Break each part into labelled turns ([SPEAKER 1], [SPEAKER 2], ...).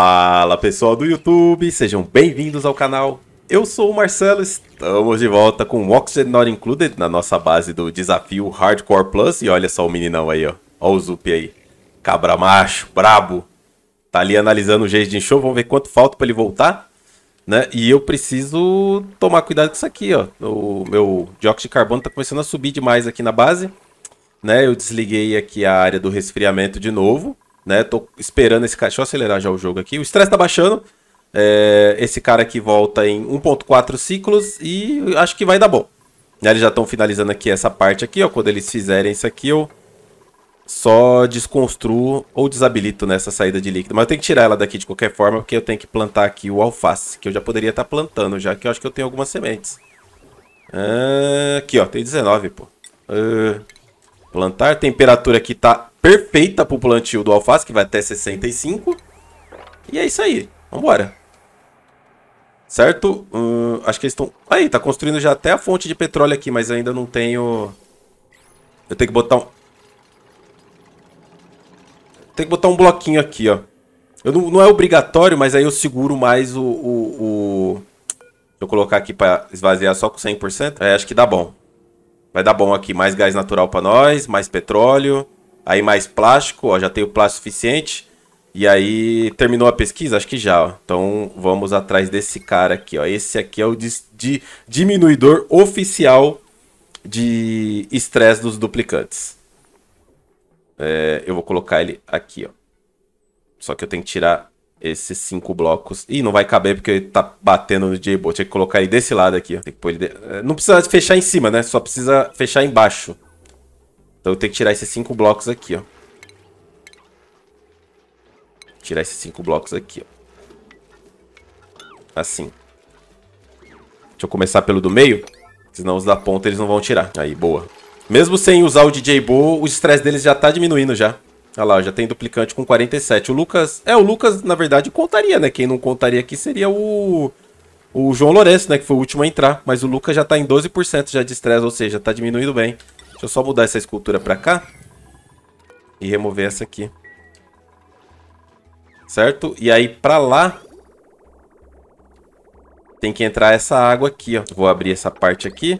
[SPEAKER 1] Fala pessoal do YouTube, sejam bem-vindos ao canal. Eu sou o Marcelo, estamos de volta com Oxygen Not Included na nossa base do desafio Hardcore Plus. E olha só o meninão aí, ó. Ó o Zup aí. Cabra macho, brabo. Tá ali analisando o jeito de show, vamos ver quanto falta para ele voltar. Né? E eu preciso tomar cuidado com isso aqui, ó. O meu dióxido de carbono tá começando a subir demais aqui na base. Né? Eu desliguei aqui a área do resfriamento de novo né? Tô esperando esse cara. Deixa eu acelerar já o jogo aqui. O estresse tá baixando. É, esse cara aqui volta em 1.4 ciclos e acho que vai dar bom. Né, eles já estão finalizando aqui essa parte aqui, ó. Quando eles fizerem isso aqui, eu só desconstruo ou desabilito nessa saída de líquido. Mas eu tenho que tirar ela daqui de qualquer forma, porque eu tenho que plantar aqui o alface, que eu já poderia estar tá plantando já, que eu acho que eu tenho algumas sementes. Ah, aqui, ó. Tem 19, pô. Ah, plantar. Temperatura aqui tá perfeita pro plantio do alface, que vai até 65. E é isso aí. Vambora. Certo? Hum, acho que eles estão... Aí, tá construindo já até a fonte de petróleo aqui, mas ainda não tenho... Eu tenho que botar um... Tem que botar um bloquinho aqui, ó. Eu não, não, é obrigatório, mas aí eu seguro mais o... o, o... Deixa eu colocar aqui pra esvaziar só com 100%. É, acho que dá bom. Vai dar bom aqui, mais gás natural para nós, mais petróleo, aí mais plástico, ó, já tem o plástico suficiente. E aí, terminou a pesquisa? Acho que já, ó. Então, vamos atrás desse cara aqui, ó. Esse aqui é o de, de diminuidor oficial de estresse dos duplicantes. É, eu vou colocar ele aqui, ó. Só que eu tenho que tirar esses cinco blocos. Ih, não vai caber porque ele tá batendo no J-Bolt. Tinha que colocar ele desse lado aqui, ó. Tem que pôr ele de... Eh, não precisa fechar em cima, né? Só precisa fechar embaixo. Então eu tenho que tirar esses cinco blocos aqui, ó. Tirar esses cinco blocos aqui, ó. Assim. Deixa eu começar pelo do meio. Senão os da ponta eles não vão tirar. Aí, boa. Mesmo sem usar o DJ Bo, o estresse deles já tá diminuindo já. Olha lá, já tem duplicante com 47. O Lucas. É, o Lucas, na verdade, contaria, né? Quem não contaria aqui seria o. O João Lourenço, né? Que foi o último a entrar. Mas o Lucas já tá em 12% já de estresse, ou seja, tá diminuindo bem. Deixa eu só mudar essa escultura pra cá. E remover essa aqui. Certo? E aí, pra lá, tem que entrar essa água aqui, ó. Vou abrir essa parte aqui.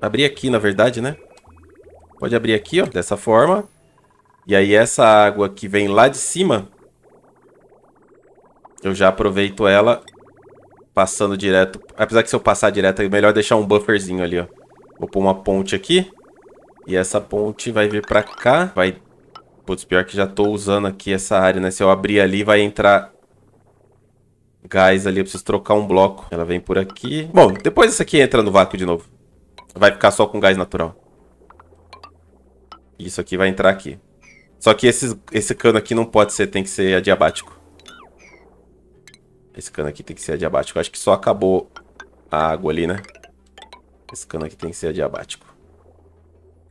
[SPEAKER 1] Abrir aqui, na verdade, né? Pode abrir aqui, ó, dessa forma. E aí essa água que vem lá de cima, eu já aproveito ela passando direto. Apesar que se eu passar direto, é melhor deixar um bufferzinho ali, ó. Vou pôr uma ponte aqui. E essa ponte vai vir pra cá. Vai... Putz, pior que já tô usando aqui essa área, né? Se eu abrir ali, vai entrar gás ali. Eu preciso trocar um bloco. Ela vem por aqui. Bom, depois isso aqui entra no vácuo de novo. Vai ficar só com gás natural. Isso aqui vai entrar aqui. Só que esse esse cano aqui não pode ser, tem que ser adiabático. Esse cano aqui tem que ser adiabático. Acho que só acabou a água ali, né? Esse cano aqui tem que ser adiabático.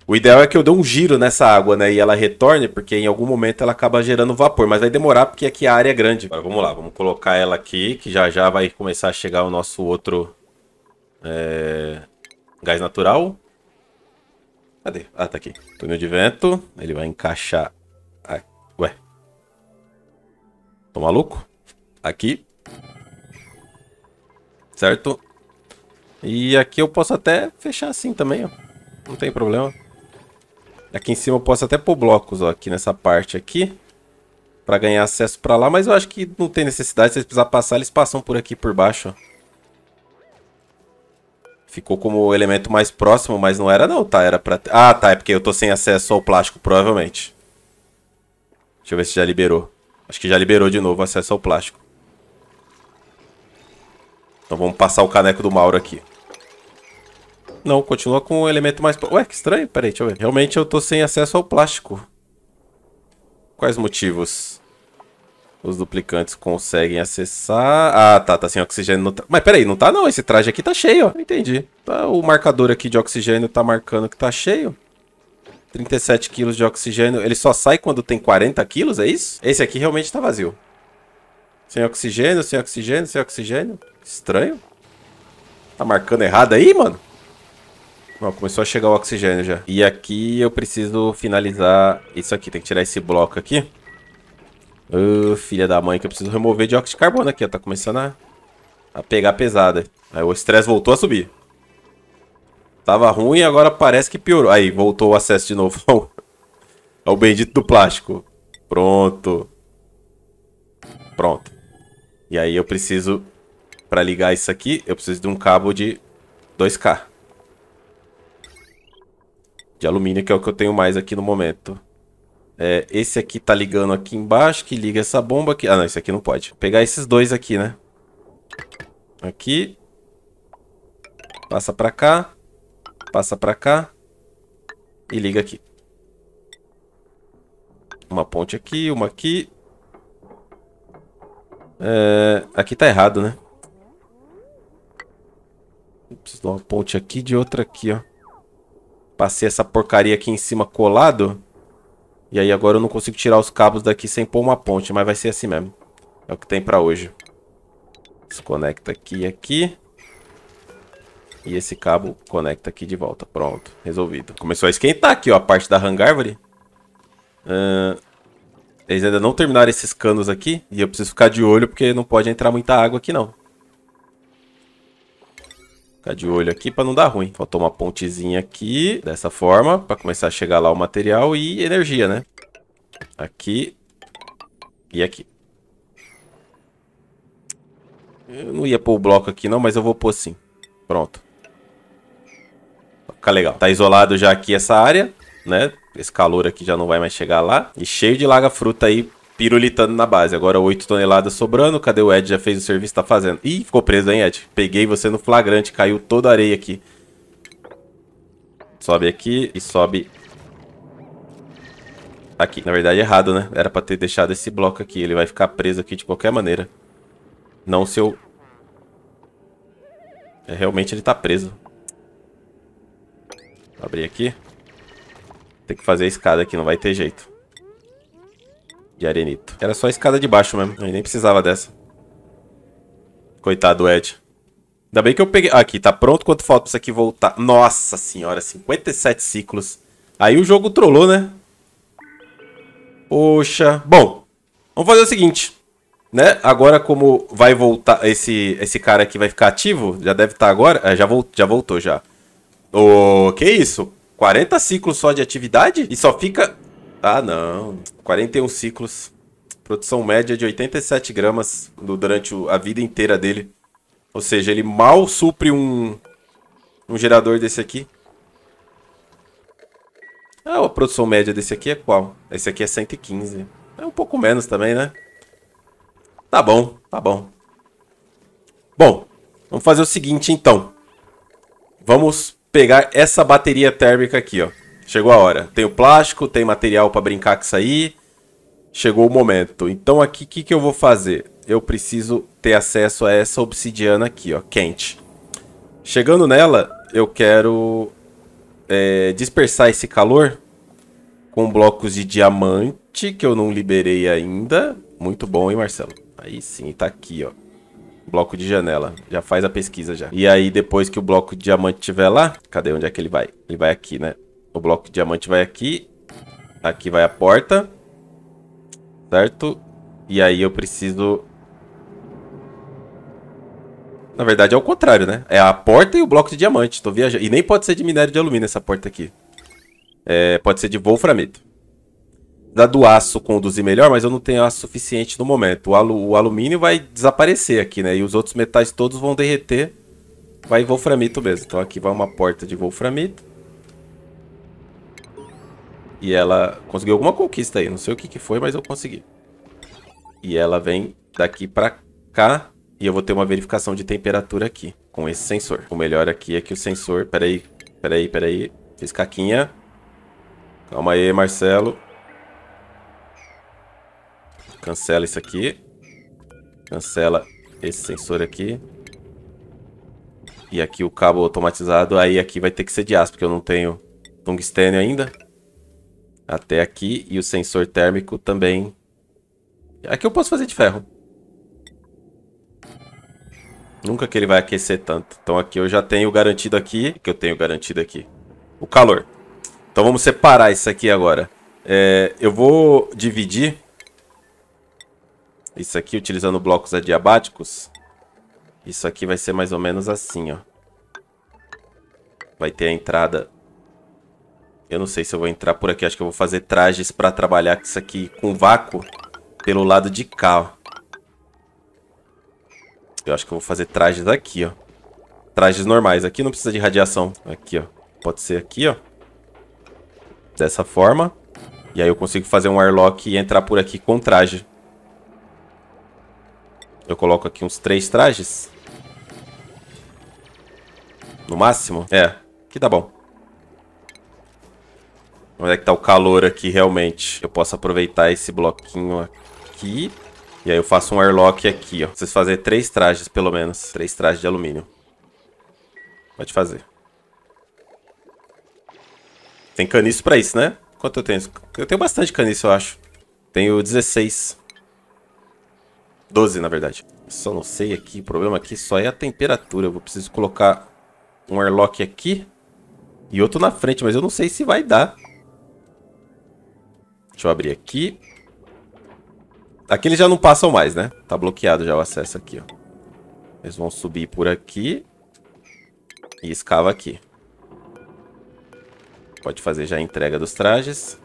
[SPEAKER 1] O ideal é que eu dê um giro nessa água, né? E ela retorne, porque em algum momento ela acaba gerando vapor. Mas vai demorar, porque aqui a área é grande. Agora, vamos lá. Vamos colocar ela aqui, que já já vai começar a chegar o nosso outro... É... Gás natural. Cadê? Ah, tá aqui. Túnel de vento. Ele vai encaixar... Ué. Tô maluco? Aqui. Certo? E aqui eu posso até fechar assim também, ó. Não tem problema. Aqui em cima eu posso até pôr blocos, ó. Aqui nessa parte aqui. Pra ganhar acesso pra lá. Mas eu acho que não tem necessidade. Se eles precisarem passar, eles passam por aqui por baixo, ó. Ficou como elemento mais próximo, mas não era não, tá? Era pra... Ah, tá, é porque eu tô sem acesso ao plástico, provavelmente. Deixa eu ver se já liberou. Acho que já liberou de novo acesso ao plástico. Então vamos passar o caneco do Mauro aqui. Não, continua com o elemento mais... Ué, que estranho. Peraí, deixa eu ver. Realmente eu tô sem acesso ao plástico. Quais motivos? Os duplicantes conseguem acessar... Ah, tá, tá sem oxigênio. No... Mas peraí, não tá não. Esse traje aqui tá cheio, ó. Entendi. Tá, o marcador aqui de oxigênio tá marcando que tá cheio. 37 quilos de oxigênio. Ele só sai quando tem 40 quilos, é isso? Esse aqui realmente tá vazio. Sem oxigênio, sem oxigênio, sem oxigênio. Estranho. Tá marcando errado aí, mano? Bom, começou a chegar o oxigênio já. E aqui eu preciso finalizar isso aqui. Tem que tirar esse bloco aqui filha da mãe, que eu preciso remover dióxido de carbono aqui, Tá começando a, a pegar pesada. Aí o estresse voltou a subir. Tava ruim, agora parece que piorou. Aí, voltou o acesso de novo ao, ao bendito do plástico. Pronto. Pronto. E aí eu preciso, pra ligar isso aqui, eu preciso de um cabo de 2K. De alumínio, que é o que eu tenho mais aqui no momento. É, esse aqui tá ligando aqui embaixo, que liga essa bomba aqui. Ah, não, esse aqui não pode. pegar esses dois aqui, né? Aqui. Passa pra cá. Passa pra cá. E liga aqui. Uma ponte aqui, uma aqui. É, aqui tá errado, né? preciso de uma ponte aqui de outra aqui, ó. Passei essa porcaria aqui em cima colado. E aí agora eu não consigo tirar os cabos daqui sem pôr uma ponte, mas vai ser assim mesmo. É o que tem pra hoje. Desconecta aqui e aqui. E esse cabo conecta aqui de volta. Pronto, resolvido. Começou a esquentar aqui, ó, a parte da hang Uh, eles ainda não terminaram esses canos aqui. E eu preciso ficar de olho porque não pode entrar muita água aqui, não. Ficar de olho aqui para não dar ruim. Faltou uma pontezinha aqui, dessa forma, para começar a chegar lá o material e energia, né? Aqui e aqui. Eu não ia pôr o bloco aqui não, mas eu vou pôr sim. Pronto. Fica legal. Tá isolado já aqui essa área, né? Esse calor aqui já não vai mais chegar lá. E cheio de laga-fruta aí pirulitando na base. Agora 8 toneladas sobrando. Cadê o Ed? Já fez o serviço, tá fazendo. Ih, ficou preso, hein, Ed? Peguei você no flagrante, caiu toda a areia aqui. Sobe aqui e sobe... Aqui. Na verdade, errado, né? Era pra ter deixado esse bloco aqui. Ele vai ficar preso aqui de qualquer maneira. Não se eu... É, realmente ele tá preso. Vou abrir aqui. Tem que fazer a escada aqui, não vai ter jeito de arenito. Era só a escada de baixo mesmo. Eu nem precisava dessa. Coitado Ed. Ainda bem que eu peguei... Aqui, tá pronto quanto falta pra isso aqui voltar. Nossa senhora, 57 ciclos. Aí o jogo trollou, né? Poxa. Bom, vamos fazer o seguinte. Né? Agora como vai voltar... Esse, esse cara aqui vai ficar ativo. Já deve estar tá agora. É, já, volt, já voltou já. Ô, oh, que isso? 40 ciclos só de atividade? E só fica ah, não. 41 ciclos. Produção média de 87 gramas durante a vida inteira dele. Ou seja, ele mal supre um, um gerador desse aqui. Ah, a produção média desse aqui é qual? Esse aqui é 115. É um pouco menos também, né? Tá bom, tá bom. Bom, vamos fazer o seguinte então. Vamos pegar essa bateria térmica aqui, ó. Chegou a hora. Tem o plástico, tem material para brincar com isso aí. Chegou o momento. Então aqui, o que, que eu vou fazer? Eu preciso ter acesso a essa obsidiana aqui, ó, quente. Chegando nela, eu quero é, dispersar esse calor com blocos de diamante que eu não liberei ainda. Muito bom, hein, Marcelo? Aí sim, tá aqui, ó. Bloco de janela. Já faz a pesquisa já. E aí, depois que o bloco de diamante estiver lá... Cadê? Onde é que ele vai? Ele vai aqui, né? O bloco de diamante vai aqui. Aqui vai a porta. Certo? E aí eu preciso... Na verdade é o contrário, né? É a porta e o bloco de diamante. Tô viajando. E nem pode ser de minério de alumínio essa porta aqui. É, pode ser de wolframito. Dá do aço conduzir melhor, mas eu não tenho aço suficiente no momento. O, alu o alumínio vai desaparecer aqui, né? E os outros metais todos vão derreter. Vai wolframito mesmo. Então aqui vai uma porta de wolframito. E ela conseguiu alguma conquista aí. Não sei o que, que foi, mas eu consegui. E ela vem daqui pra cá. E eu vou ter uma verificação de temperatura aqui. Com esse sensor. O melhor aqui é que o sensor... Peraí, peraí, peraí. Fiz caquinha. Calma aí, Marcelo. Cancela isso aqui. Cancela esse sensor aqui. E aqui o cabo automatizado. Aí aqui vai ter que ser de aço, porque eu não tenho tungstênio ainda até aqui e o sensor térmico também. Aqui eu posso fazer de ferro. Nunca que ele vai aquecer tanto. Então aqui eu já tenho garantido aqui, que eu tenho garantido aqui, o calor. Então vamos separar isso aqui agora. É, eu vou dividir isso aqui utilizando blocos adiabáticos. Isso aqui vai ser mais ou menos assim, ó. Vai ter a entrada eu não sei se eu vou entrar por aqui. Acho que eu vou fazer trajes pra trabalhar com isso aqui com vácuo pelo lado de cá, ó. Eu acho que eu vou fazer trajes aqui, ó. Trajes normais. Aqui não precisa de radiação. Aqui, ó. Pode ser aqui, ó. Dessa forma. E aí eu consigo fazer um airlock e entrar por aqui com traje. Eu coloco aqui uns três trajes. No máximo? É. Que dá bom. Onde é que tá o calor aqui realmente? Eu posso aproveitar esse bloquinho aqui. E aí eu faço um airlock aqui, ó. Preciso fazer três trajes, pelo menos. Três trajes de alumínio. Pode fazer. Tem caniço pra isso, né? Quanto eu tenho? Eu tenho bastante caniço, eu acho. Tenho 16. 12, na verdade. Só não sei aqui. O problema aqui só é a temperatura. Eu preciso colocar um airlock aqui. E outro na frente, mas eu não sei se vai dar. Deixa eu abrir aqui. Aqui eles já não passam mais, né? Tá bloqueado já o acesso aqui, ó. Eles vão subir por aqui. E escava aqui. Pode fazer já a entrega dos trajes.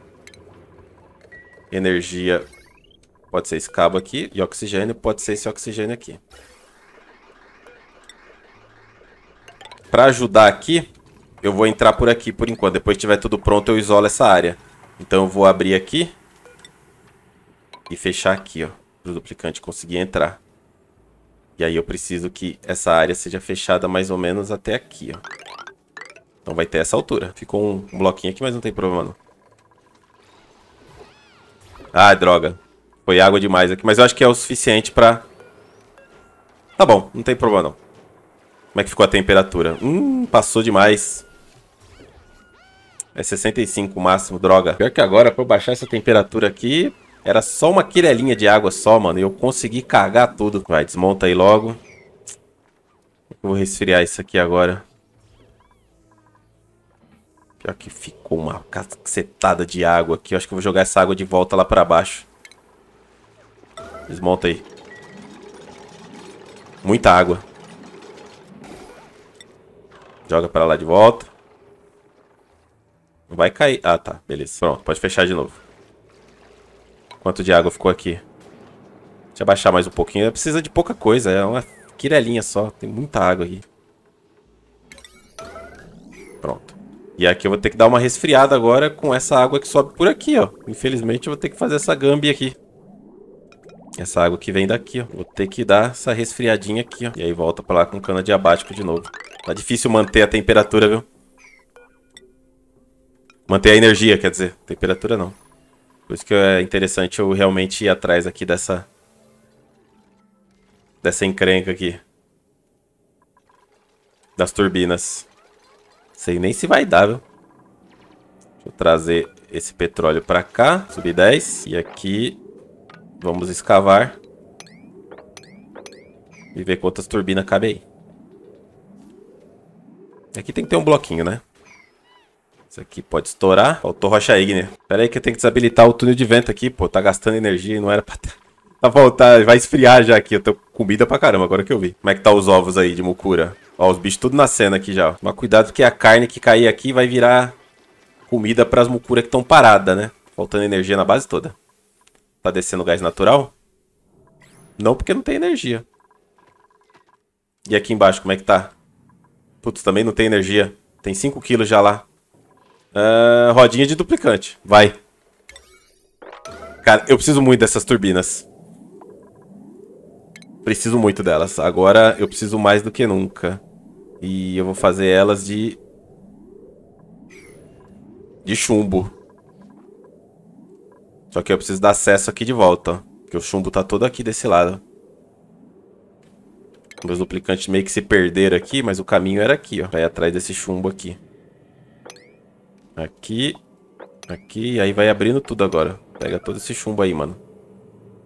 [SPEAKER 1] Energia pode ser esse cabo aqui. E oxigênio pode ser esse oxigênio aqui. Pra ajudar aqui, eu vou entrar por aqui por enquanto. Depois que tiver tudo pronto, eu isolo essa área. Então eu vou abrir aqui e fechar aqui, ó, para o duplicante conseguir entrar. E aí eu preciso que essa área seja fechada mais ou menos até aqui, ó. Então vai ter essa altura. Ficou um, bloquinho aqui, mas não tem problema não. Ah, droga. Foi água demais aqui, mas eu acho que é o suficiente para. Tá bom, não tem problema não. Como é que ficou a temperatura? Hum, passou demais. É 65 o máximo, droga. Pior que agora, pra eu baixar essa temperatura aqui, era só uma quirelinha de água só, mano. E eu consegui cagar tudo. Vai, desmonta aí logo. Vou resfriar isso aqui agora. Pior que ficou uma cacetada de água aqui. Eu acho que eu vou jogar essa água de volta lá pra baixo. Desmonta aí. Muita água. Joga pra lá de volta. Não vai cair. Ah, tá. Beleza. Pronto, pode fechar de novo. Quanto de água ficou aqui? Deixa eu abaixar mais um pouquinho. Precisa de pouca coisa. É uma quirelinha só. Tem muita água aqui. Pronto. E aqui eu vou ter que dar uma resfriada agora com essa água que sobe por aqui, ó. Infelizmente eu vou ter que fazer essa gambi aqui. Essa água que vem daqui, ó. Vou ter que dar essa resfriadinha aqui, ó. E aí volta pra lá com cana de abático de novo. Tá difícil manter a temperatura, viu? Manter a energia, quer dizer, temperatura não. Por isso que é interessante eu realmente ir atrás aqui dessa... Dessa encrenca aqui. Das turbinas. Sei nem se vai dar, viu? Deixa eu trazer esse petróleo pra cá. Subir 10. E aqui... Vamos escavar. E ver quantas turbinas cabe aí. Aqui tem que ter um bloquinho, né? Isso aqui pode estourar. Faltou rocha ígnea. Pera aí que eu tenho que desabilitar o túnel de vento aqui, pô. Tá gastando energia e não era pra... Tá voltar, vai esfriar já aqui. Eu tô comida pra caramba, agora que eu vi. Como é que tá os ovos aí de mucura? Ó, os bichos tudo nascendo aqui já. Mas cuidado que a carne que cair aqui vai virar comida pras mucuras que estão paradas, né? Faltando energia na base toda. Tá descendo gás natural? Não, porque não tem energia. E aqui embaixo, como é que tá? Putz, também não tem energia. Tem 5 quilos já lá. Uh, rodinha de duplicante. Vai. Cara, eu preciso muito dessas turbinas. Preciso muito delas. Agora eu preciso mais do que nunca. E eu vou fazer elas de... De chumbo. Só que eu preciso dar acesso aqui de volta, Porque o chumbo tá todo aqui desse lado. Meus duplicantes meio que se perderam aqui, mas o caminho era aqui, ó. atrás desse chumbo aqui. Aqui. Aqui. Aí vai abrindo tudo agora. Pega todo esse chumbo aí, mano.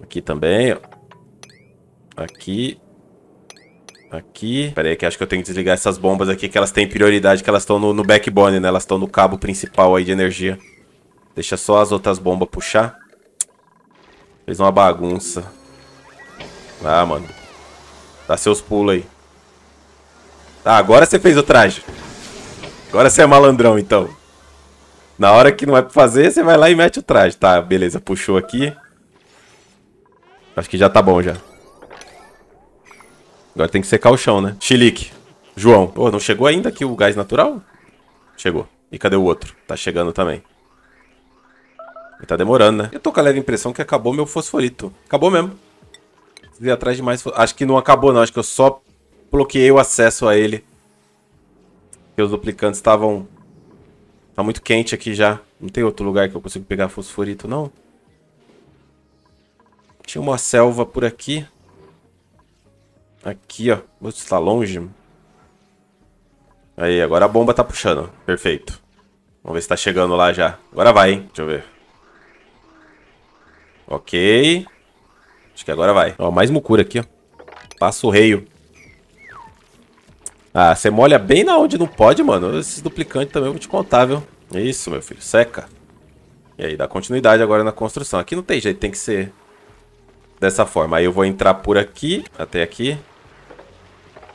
[SPEAKER 1] Aqui também, ó. Aqui. Aqui. Pera aí que acho que eu tenho que desligar essas bombas aqui, que elas têm prioridade, que elas estão no, no, backbone, né? Elas estão no cabo principal aí de energia. Deixa só as outras bombas puxar. Fez uma bagunça. Ah, mano. Dá seus pulos aí. Tá, agora você fez o traje. Agora você é malandrão, então. Na hora que não é pra fazer, você vai lá e mete o traje. Tá, beleza, puxou aqui. Acho que já tá bom já. Agora tem que secar o chão, né? Chilique. João. Pô, não chegou ainda aqui o gás natural? Chegou. E cadê o outro? Tá chegando também. E tá demorando, né? Eu tô com a leve impressão que acabou meu fosforito. Acabou mesmo. Preciso ir atrás de mais... Acho que não acabou, não. Acho que eu só bloqueei o acesso a ele. Porque os duplicantes estavam Tá muito quente aqui já. Não tem outro lugar que eu consigo pegar fosforito, não. Tinha uma selva por aqui. Aqui, ó. Você tá longe. Aí, agora a bomba tá puxando. Perfeito. Vamos ver se tá chegando lá já. Agora vai, hein? Deixa eu ver. Ok. Acho que agora vai. Ó, mais mucura aqui, ó. Passa o reio. Ah, você molha bem na onde não pode, mano. Esses duplicantes também eu vou te contar, viu? Isso, meu filho. Seca. E aí, dá continuidade agora na construção. Aqui não tem jeito, tem que ser dessa forma. Aí eu vou entrar por aqui, até aqui.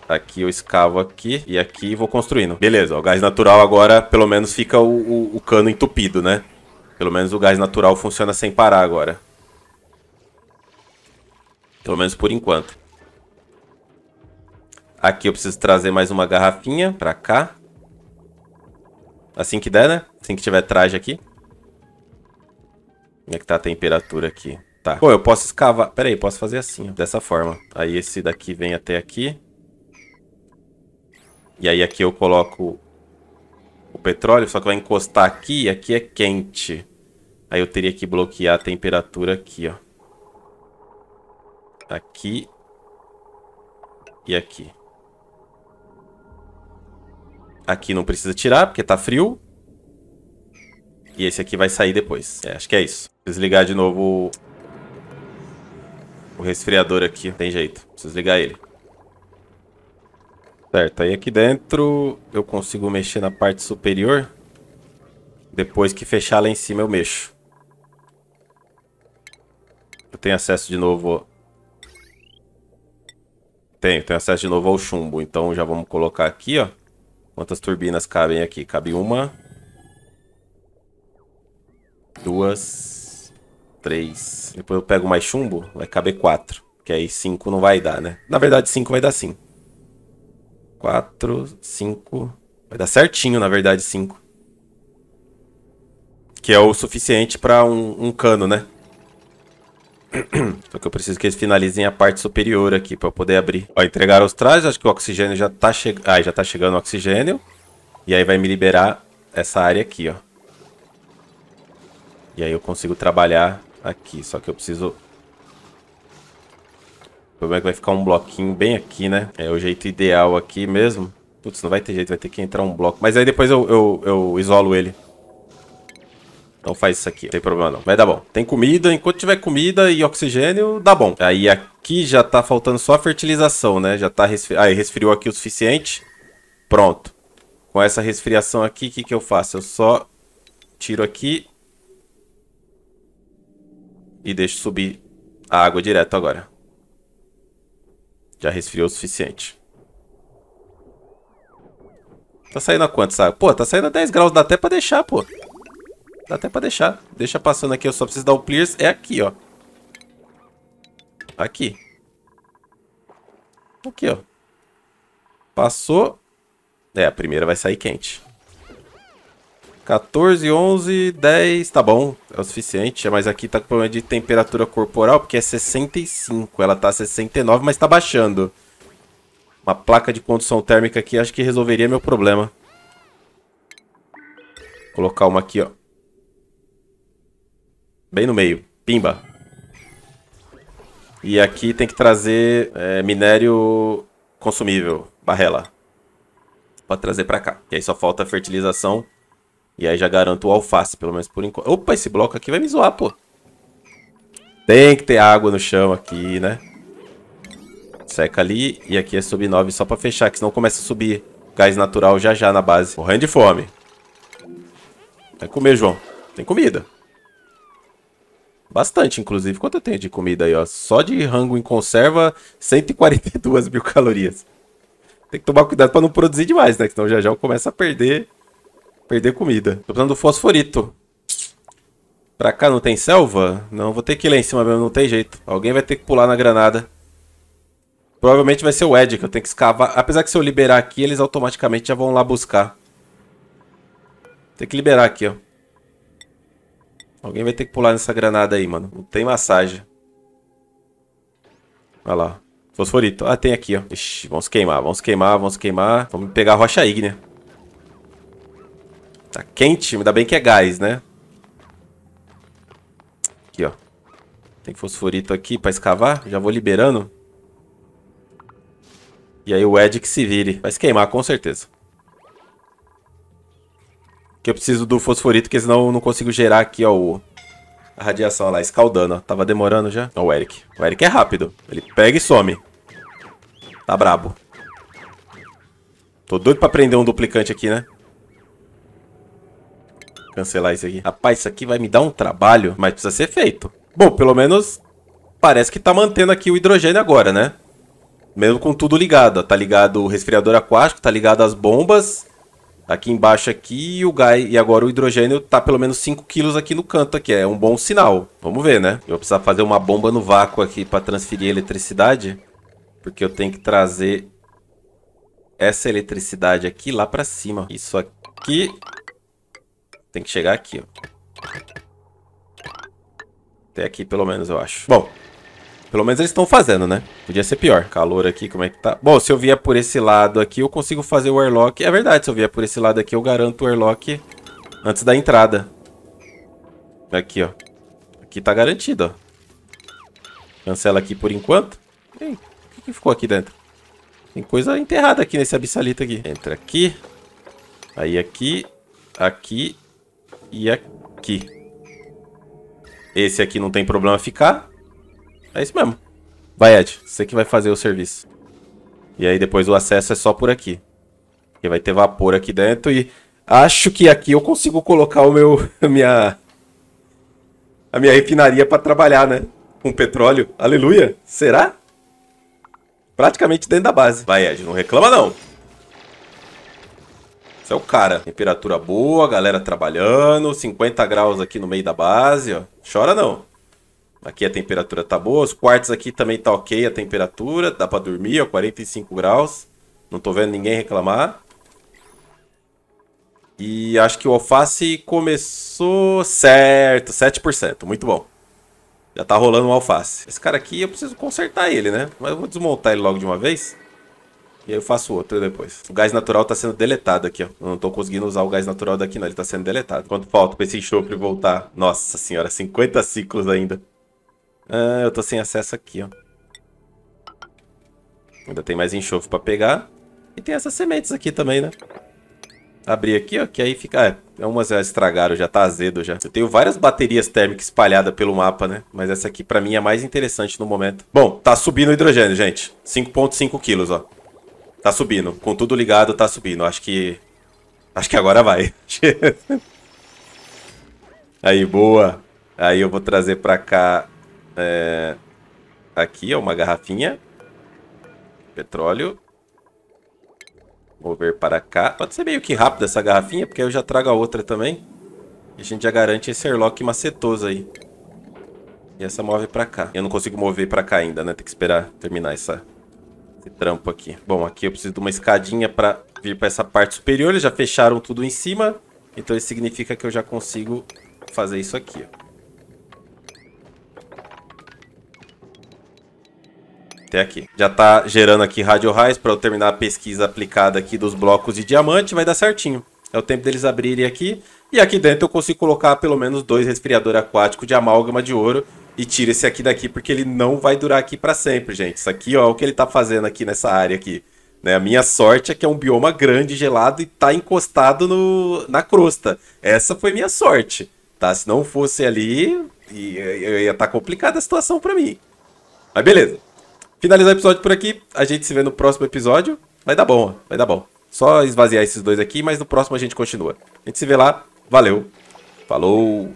[SPEAKER 1] Aqui eu escavo aqui e aqui vou construindo. Beleza, o gás natural agora pelo menos fica o, o, o cano entupido, né? Pelo menos o gás natural funciona sem parar agora. Pelo menos por enquanto. Aqui eu preciso trazer mais uma garrafinha pra cá. Assim que der, né? Assim que tiver traje aqui. Como é que tá a temperatura aqui? Tá. Pô, eu posso escavar... Pera aí, posso fazer assim, ó, dessa forma. Aí esse daqui vem até aqui. E aí aqui eu coloco o petróleo, só que vai encostar aqui e aqui é quente. Aí eu teria que bloquear a temperatura aqui, ó. Aqui. E aqui. Aqui não precisa tirar, porque tá frio. E esse aqui vai sair depois. É, acho que é isso. Preciso ligar de novo o, o resfriador aqui. Tem jeito. Preciso ligar ele. Certo, aí aqui dentro eu consigo mexer na parte superior. Depois que fechar lá em cima eu mexo. Eu tenho acesso de novo... Tenho, tenho acesso de novo ao chumbo. Então já vamos colocar aqui, ó. Quantas turbinas cabem aqui? Cabe uma. Duas. Três. Depois eu pego mais chumbo, vai caber quatro. Que aí cinco não vai dar, né? Na verdade, cinco vai dar sim. Quatro, cinco... Vai dar certinho, na verdade, cinco. Que é o suficiente para um, um cano, né? Só que eu preciso que eles finalizem a parte superior aqui para eu poder abrir. Ó, entregaram os trajes, acho que o oxigênio já tá chegando. Ah, já tá chegando o oxigênio. E aí vai me liberar essa área aqui, ó. E aí eu consigo trabalhar aqui, só que eu preciso... O problema é que vai ficar um bloquinho bem aqui, né? É o jeito ideal aqui mesmo. Putz, não vai ter jeito, vai ter que entrar um bloco. Mas aí depois eu, eu, eu isolo ele. Então faz isso aqui, não tem problema não. Vai dar bom. Tem comida, enquanto tiver comida e oxigênio, dá bom. Aí aqui já tá faltando só a fertilização, né? Já tá resfri... Aí resfriou aqui o suficiente. Pronto. Com essa resfriação aqui, o que, que eu faço? Eu só tiro aqui. E deixo subir a água direto agora. Já resfriou o suficiente. Tá saindo a quanto, sabe? Pô, tá saindo a 10 graus, dá até pra deixar, pô. Dá até pra deixar. Deixa passando aqui, eu só preciso dar o clears. É aqui, ó. Aqui. Aqui, ó. Passou. É, a primeira vai sair quente. 14, 11, 10, tá bom, é o suficiente, é, mas aqui tá com problema de temperatura corporal, porque é 65, ela tá 69, mas tá baixando. Uma placa de condução térmica aqui, acho que resolveria meu problema. Vou colocar uma aqui, ó, Bem no meio. Pimba. E aqui tem que trazer é, minério consumível, barrela. Pode trazer pra cá. E aí só falta fertilização. E aí já garanto o alface, pelo menos por enquanto. Opa, esse bloco aqui vai me zoar, pô. Tem que ter água no chão aqui, né? Seca ali. E aqui é sub 9 só pra fechar, que senão começa a subir gás natural já já na base. Morrendo de fome. Vai comer, João. Tem comida. Bastante, inclusive. Quanto eu tenho de comida aí, ó? Só de rango em conserva, 142 mil calorias. Tem que tomar cuidado para não produzir demais, né? Senão já já eu começo a perder, perder comida. Tô precisando do fosforito. Pra cá não tem selva? Não, vou ter que ir lá em cima mesmo, não tem jeito. Alguém vai ter que pular na granada. Provavelmente vai ser o Ed, que eu tenho que escavar. Apesar que se eu liberar aqui, eles automaticamente já vão lá buscar. Tem que liberar aqui, ó. Alguém vai ter que pular nessa granada aí, mano. Não tem massagem. Olha lá. Fosforito. Ah, tem aqui, ó. Ixi, vamos queimar, vamos queimar, vamos queimar. Vamos pegar a rocha ígnea. Tá quente, ainda bem que é gás, né? Aqui, ó. Tem fosforito aqui pra escavar. Já vou liberando. E aí o Ed que se vire. Vai se queimar, com certeza. Que eu preciso do fosforito, porque senão eu não consigo gerar aqui, ó, o... A radiação ó lá, escaldando, ó. Tava demorando já. Ó, o Eric. O Eric é rápido. Ele pega e some. Tá brabo. Tô doido pra prender um duplicante aqui, né? Cancelar isso aqui. Rapaz, isso aqui vai me dar um trabalho, mas precisa ser feito. Bom, pelo menos parece que tá mantendo aqui o hidrogênio agora, né? Mesmo com tudo ligado, ó. Tá ligado o resfriador aquático, tá ligado as bombas aqui embaixo aqui e o gás e agora o hidrogênio tá pelo menos 5 quilos aqui no canto aqui, é um bom sinal. Vamos ver, né? Eu vou precisar fazer uma bomba no vácuo aqui para transferir eletricidade, porque eu tenho que trazer essa eletricidade aqui lá para cima. Isso aqui tem que chegar aqui, ó. Até aqui pelo menos, eu acho. Bom, pelo menos eles estão fazendo, né? Podia ser pior. Calor aqui, como é que tá? Bom, se eu vier por esse lado aqui, eu consigo fazer o airlock. É verdade, se eu vier por esse lado aqui, eu garanto o airlock antes da entrada. Aqui, ó. Aqui tá garantido, ó. Cancela aqui por enquanto. Ei, o que, ficou aqui dentro? Tem coisa enterrada aqui nesse abissalito aqui. Entra aqui. Aí aqui. Aqui. E aqui. Esse aqui não tem problema ficar. É isso mesmo. Vai, Ed. Você que vai fazer o serviço. E aí depois o acesso é só por aqui. E vai ter vapor aqui dentro e... Acho que aqui eu consigo colocar o meu... A minha... A minha refinaria para trabalhar, né? Com petróleo. Aleluia. Será? Praticamente dentro da base. Vai, Ed. Não reclama, não. Esse é o cara. Temperatura boa, galera trabalhando, 50 graus aqui no meio da base, ó. Chora não. Aqui a temperatura tá boa. Os quartos aqui também tá ok a temperatura. Dá para dormir, ó, 45 graus. Não tô vendo ninguém reclamar. E acho que o alface começou certo, 7%. Muito bom. Já tá rolando um alface. Esse cara aqui eu preciso consertar ele, né? Mas eu vou desmontar ele logo de uma vez. E aí eu faço outro depois. O gás natural tá sendo deletado aqui, ó. Eu não tô conseguindo usar o gás natural daqui, não. Ele tá sendo deletado. Quanto falta pra esse enxofre voltar? Nossa senhora, 50 ciclos ainda. Ah, eu tô sem acesso aqui, ó. Ainda tem mais enxofre pra pegar. E tem essas sementes aqui também, né? Abrir aqui, ó, que aí fica... É, umas já estragaram, já tá azedo já. Eu tenho várias baterias térmicas espalhadas pelo mapa, né? Mas essa aqui, pra mim, é a mais interessante no momento. Bom, tá subindo o hidrogênio, gente. 5.5 quilos, ó. Tá subindo. Com tudo ligado, tá subindo. Acho que... Acho que agora vai. aí, boa. Aí eu vou trazer pra cá é... Aqui, ó, é uma garrafinha. Petróleo. Mover para cá. Pode ser meio que rápido essa garrafinha, porque eu já trago a outra também. E a gente já garante esse airlock macetoso aí. E essa move para cá. Eu não consigo mover para cá ainda, né? Tem que esperar terminar essa, esse trampo aqui. Bom, aqui eu preciso de uma escadinha para vir para essa parte superior. Eles já fecharam tudo em cima. Então isso significa que eu já consigo fazer isso aqui, ó. até aqui. Já tá gerando aqui rádio raiz para eu terminar a pesquisa aplicada aqui dos blocos de diamante, vai dar certinho. É o tempo deles abrirem aqui. E aqui dentro eu consigo colocar pelo menos dois resfriadores aquáticos de amálgama de ouro. E tira esse aqui daqui, porque ele não vai durar aqui para sempre, gente. Isso aqui, ó, é o que ele tá fazendo aqui nessa área aqui. Né? A minha sorte é que é um bioma grande, gelado e tá encostado no, na crosta. Essa foi minha sorte, tá? Se não fosse ali, ia estar tá complicada a situação para mim. Mas beleza finalizar o episódio por aqui. A gente se vê no próximo episódio. Vai dar bom, vai dar bom. Só esvaziar esses dois aqui, mas no próximo a gente continua. A gente se vê lá. Valeu. Falou.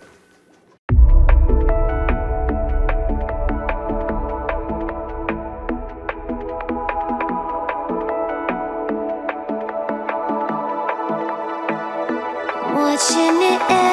[SPEAKER 1] watching it